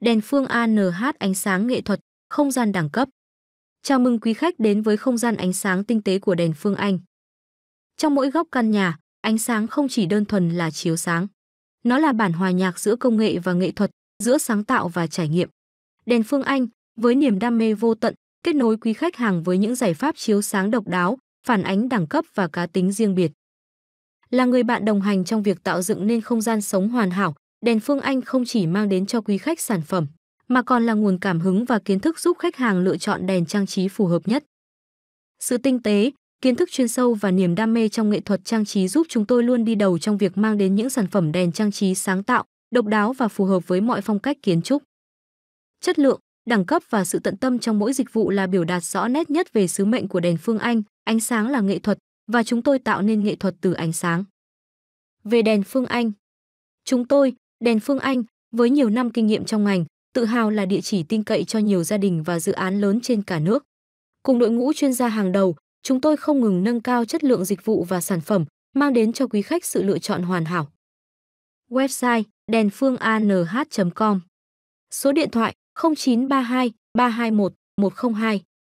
đèn phương ANH ánh sáng nghệ thuật, không gian đẳng cấp. Chào mừng quý khách đến với không gian ánh sáng tinh tế của đèn phương Anh. Trong mỗi góc căn nhà, ánh sáng không chỉ đơn thuần là chiếu sáng. Nó là bản hòa nhạc giữa công nghệ và nghệ thuật, giữa sáng tạo và trải nghiệm. Đèn phương Anh, với niềm đam mê vô tận, kết nối quý khách hàng với những giải pháp chiếu sáng độc đáo, phản ánh đẳng cấp và cá tính riêng biệt. Là người bạn đồng hành trong việc tạo dựng nên không gian sống hoàn hảo, đèn Phương Anh không chỉ mang đến cho quý khách sản phẩm, mà còn là nguồn cảm hứng và kiến thức giúp khách hàng lựa chọn đèn trang trí phù hợp nhất. Sự tinh tế, kiến thức chuyên sâu và niềm đam mê trong nghệ thuật trang trí giúp chúng tôi luôn đi đầu trong việc mang đến những sản phẩm đèn trang trí sáng tạo, độc đáo và phù hợp với mọi phong cách kiến trúc. Chất lượng, đẳng cấp và sự tận tâm trong mỗi dịch vụ là biểu đạt rõ nét nhất về sứ mệnh của đèn Phương Anh, ánh sáng là nghệ thuật và chúng tôi tạo nên nghệ thuật từ ánh sáng. Về đèn Phương Anh, chúng tôi, Đèn Phương Anh, với nhiều năm kinh nghiệm trong ngành, tự hào là địa chỉ tin cậy cho nhiều gia đình và dự án lớn trên cả nước. Cùng đội ngũ chuyên gia hàng đầu, chúng tôi không ngừng nâng cao chất lượng dịch vụ và sản phẩm, mang đến cho quý khách sự lựa chọn hoàn hảo. Website đèn phương anh.com Số điện thoại 0932 321 102